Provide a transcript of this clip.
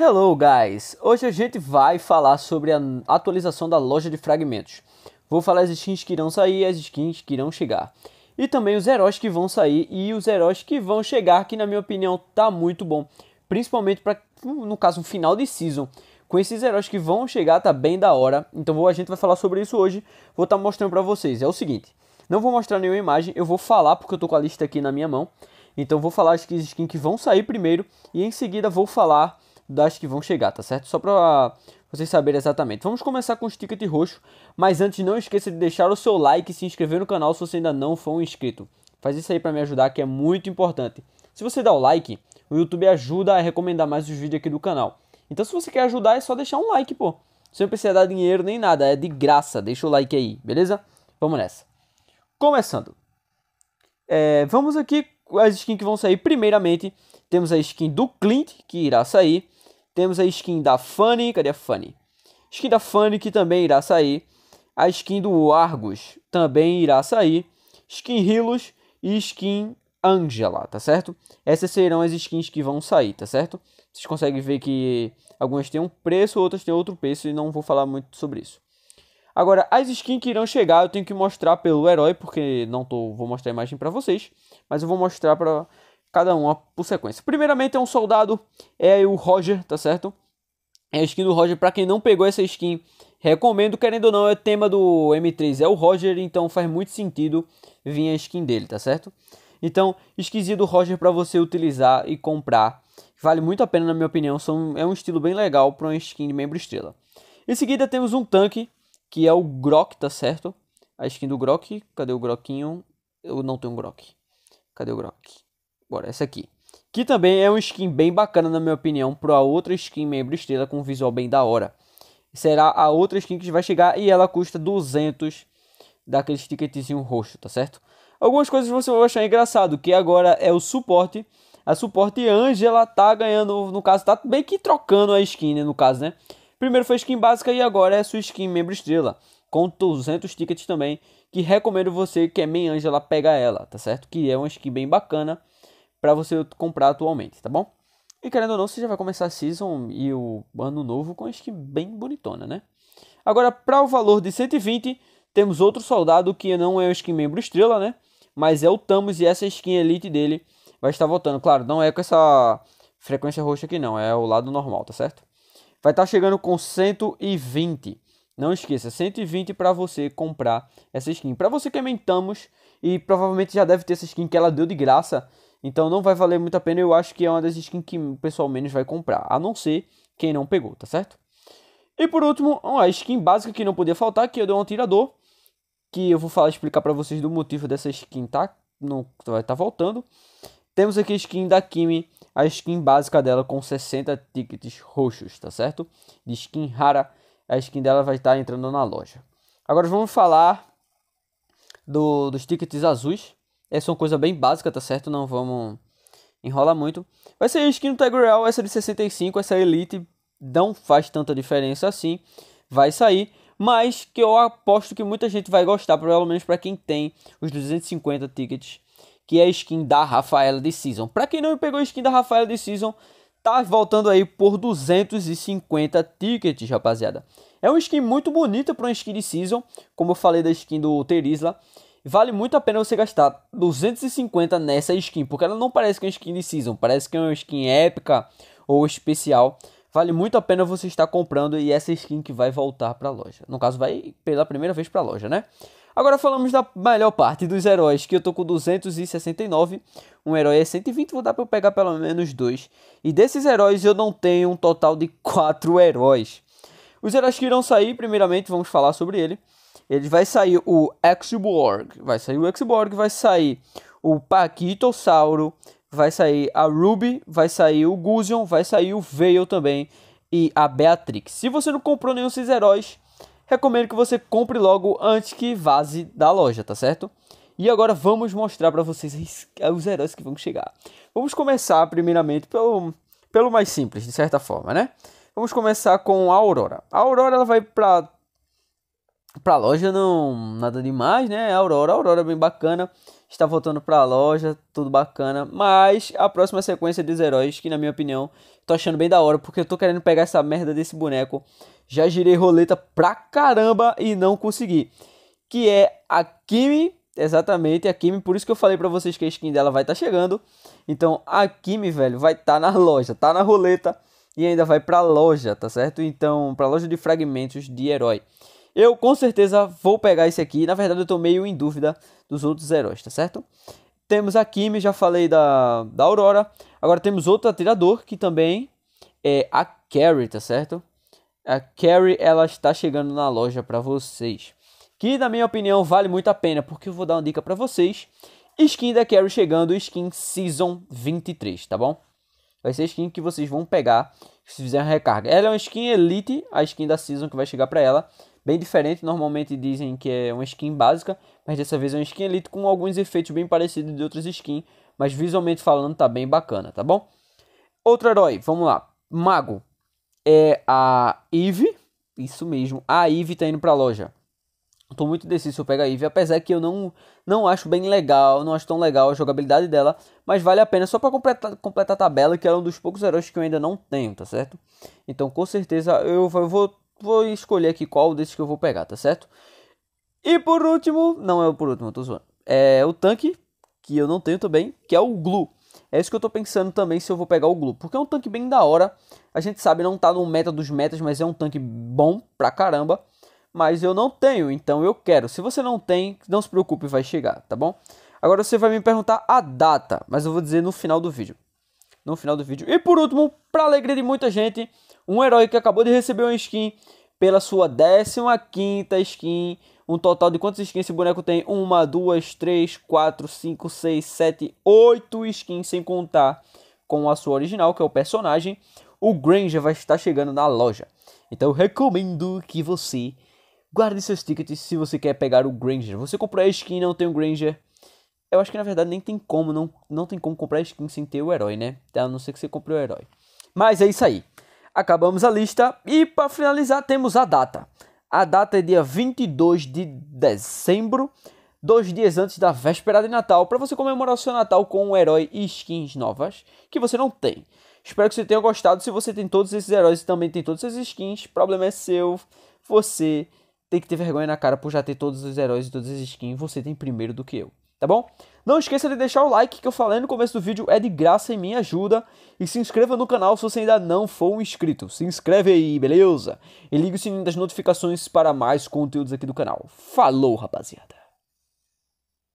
Hello guys! Hoje a gente vai falar sobre a atualização da loja de fragmentos. Vou falar as skins que irão sair, as skins que irão chegar. E também os heróis que vão sair e os heróis que vão chegar, que na minha opinião tá muito bom. Principalmente para, no caso, um final de season. Com esses heróis que vão chegar, tá bem da hora. Então vou, a gente vai falar sobre isso hoje. Vou estar tá mostrando para vocês. É o seguinte, não vou mostrar nenhuma imagem, eu vou falar porque eu tô com a lista aqui na minha mão. Então vou falar as skins que vão sair primeiro e em seguida vou falar das que vão chegar, tá certo? Só para vocês saberem exatamente. Vamos começar com o ticket roxo, mas antes não esqueça de deixar o seu like e se inscrever no canal se você ainda não for um inscrito. Faz isso aí para me ajudar que é muito importante. Se você dá o like, o YouTube ajuda a recomendar mais os vídeos aqui do canal. Então se você quer ajudar é só deixar um like, pô. Você não precisa dar dinheiro nem nada, é de graça. Deixa o like aí, beleza? Vamos nessa. Começando. É, vamos aqui as skins que vão sair. Primeiramente, temos a skin do Clint, que irá sair. Temos a skin da Fanny. Cadê a Fanny? Skin da Fanny que também irá sair. A skin do Argus também irá sair. Skin Hilos e skin Angela, tá certo? Essas serão as skins que vão sair, tá certo? Vocês conseguem ver que algumas têm um preço, outras têm outro preço e não vou falar muito sobre isso. Agora, as skins que irão chegar eu tenho que mostrar pelo herói, porque não tô, vou mostrar a imagem para vocês, mas eu vou mostrar para cada uma por sequência. Primeiramente é um soldado, é o Roger, tá certo? É a skin do Roger, para quem não pegou essa skin, recomendo, querendo ou não, é tema do M3, é o Roger, então faz muito sentido vir a skin dele, tá certo? Então, esquisito Roger para você utilizar e comprar. Vale muito a pena, na minha opinião, são, é um estilo bem legal para uma skin de membro estrela. Em seguida temos um tanque, que é o Grok, tá certo? A skin do Grok, cadê o Grokinho? Eu não tenho um Grok. Cadê o Grok? Bora, essa aqui. Que também é um skin bem bacana, na minha opinião, para outra skin membro estrela com um visual bem da hora. Será a outra skin que vai chegar e ela custa 200 daquele ticketzinho roxo, tá certo? Algumas coisas você vai achar engraçado, que agora é o suporte. A suporte Angela tá ganhando, no caso, tá bem que trocando a skin, né, no caso, né? Primeiro foi skin básica e agora é sua skin membro estrela, com 200 tickets também, que recomendo você que é main Angela pegar ela, tá certo? Que é uma skin bem bacana para você comprar atualmente, tá bom? E querendo ou não, você já vai começar a season e o ano novo com a skin bem bonitona, né? Agora, para o valor de 120, temos outro soldado que não é o skin membro estrela, né? Mas é o Thanos e essa skin elite dele vai estar voltando. Claro, não é com essa frequência roxa aqui não, é o lado normal, tá certo? Vai estar tá chegando com 120. Não esqueça, 120 para você comprar essa skin. Para você que é Thanos e provavelmente já deve ter essa skin que ela deu de graça então não vai valer muito a pena. Eu acho que é uma das skins que o pessoal menos vai comprar. A não ser quem não pegou, tá certo? E por último, uma skin básica que não podia faltar, que eu dei um atirador. Que eu vou falar, explicar para vocês do motivo dessa skin, tá? Não vai estar tá voltando. Temos aqui a skin da Kimi, a skin básica dela com 60 tickets roxos, tá certo? De skin rara, a skin dela vai estar tá entrando na loja. Agora vamos falar do, dos tickets azuis. Essa é, é uma coisa bem básica, tá certo? Não vamos enrolar muito. Vai ser a skin do Tiger Real, essa de 65, essa Elite não faz tanta diferença assim. Vai sair, mas que eu aposto que muita gente vai gostar, pelo menos para quem tem os 250 tickets, que é a skin da Rafaela de Season. Para quem não pegou a skin da Rafaela de Season, tá voltando aí por 250 tickets, rapaziada. É uma skin muito bonita para uma skin de Season, como eu falei da skin do Terisla. Vale muito a pena você gastar 250 nessa skin, porque ela não parece que é uma skin de season, parece que é uma skin épica ou especial. Vale muito a pena você estar comprando e essa skin que vai voltar para a loja. No caso, vai pela primeira vez para a loja, né? Agora falamos da melhor parte dos heróis, que eu tô com 269, um herói é 120, vou dar para eu pegar pelo menos dois. E desses heróis eu não tenho um total de quatro heróis. Os heróis que irão sair, primeiramente vamos falar sobre ele. Ele vai sair o Exborg vai sair o Exborg vai sair o Paquitossauro, vai sair a Ruby, vai sair o Guzion, vai sair o Veil também e a Beatrix. Se você não comprou nenhum desses heróis, recomendo que você compre logo antes que vaze da loja, tá certo? E agora vamos mostrar para vocês os heróis que vão chegar. Vamos começar primeiramente pelo, pelo mais simples, de certa forma, né? Vamos começar com a Aurora. A Aurora ela vai para para loja não nada demais, né? Aurora, Aurora é bem bacana, está voltando para a loja, tudo bacana, mas a próxima sequência dos heróis, que na minha opinião, tô achando bem da hora, porque eu tô querendo pegar essa merda desse boneco. Já girei roleta pra caramba e não consegui. Que é a Kimi, exatamente, a Kimi, por isso que eu falei para vocês que a skin dela vai estar tá chegando. Então, a Kimi, velho, vai estar tá na loja, tá na roleta e ainda vai para loja, tá certo? Então, para loja de fragmentos de herói. Eu com certeza vou pegar esse aqui. Na verdade, eu tô meio em dúvida dos outros heróis, tá certo? Temos a Kimi, já falei da, da Aurora. Agora temos outro atirador, que também é a Carrie, tá certo? A Carrie, ela está chegando na loja para vocês. Que, na minha opinião, vale muito a pena, porque eu vou dar uma dica para vocês. Skin da Carrie chegando, skin Season 23, tá bom? Vai ser a skin que vocês vão pegar se fizer a recarga. Ela é uma skin Elite, a skin da Season que vai chegar para ela bem diferente. Normalmente dizem que é uma skin básica, mas dessa vez é uma skin elite com alguns efeitos bem parecidos de outras skins. Mas visualmente falando, tá bem bacana, tá bom? Outro herói, vamos lá. Mago é a Eve. Isso mesmo, a Eve tá indo pra loja. Tô muito deciso se eu pego a Eve, apesar que eu não, não acho bem legal, não acho tão legal a jogabilidade dela, mas vale a pena só para completar, completar a tabela, que ela é um dos poucos heróis que eu ainda não tenho, tá certo? Então, com certeza, eu, eu vou vou escolher aqui qual desses que eu vou pegar, tá certo? E por último, não é o por último, eu tô zoando. É o tanque, que eu não tenho também, que é o Glue. É isso que eu tô pensando também se eu vou pegar o Glue. Porque é um tanque bem da hora. A gente sabe, não tá no meta dos metas, mas é um tanque bom pra caramba. Mas eu não tenho, então eu quero. Se você não tem, não se preocupe, vai chegar, tá bom? Agora você vai me perguntar a data, mas eu vou dizer no final do vídeo no final do vídeo. E por último, para alegria de muita gente, um herói que acabou de receber uma skin pela sua 15ª skin. Um total de quantas skins esse boneco tem? Uma, duas, três, quatro, cinco, seis, sete, oito skins, sem contar com a sua original, que é o personagem. O Granger vai estar chegando na loja. Então eu recomendo que você guarde seus tickets se você quer pegar o Granger. Você comprou a skin e não tem o Granger eu acho que na verdade nem tem como, não, não tem como comprar skin sem ter o herói, né? A não ser que você compre o herói. Mas é isso aí. Acabamos a lista e para finalizar temos a data. A data é dia 22 de dezembro, dois dias antes da véspera de Natal, para você comemorar o seu Natal com um herói e skins novas que você não tem. Espero que você tenha gostado. Se você tem todos esses heróis e também tem todas essas skins, problema é seu. Você tem que ter vergonha na cara por já ter todos os heróis e todas as skins. Você tem primeiro do que eu tá bom? Não esqueça de deixar o like que eu falei no começo do vídeo, é de graça e me ajuda. E se inscreva no canal se você ainda não for um inscrito. Se inscreve aí, beleza? E ligue o sininho das notificações para mais conteúdos aqui do canal. Falou, rapaziada!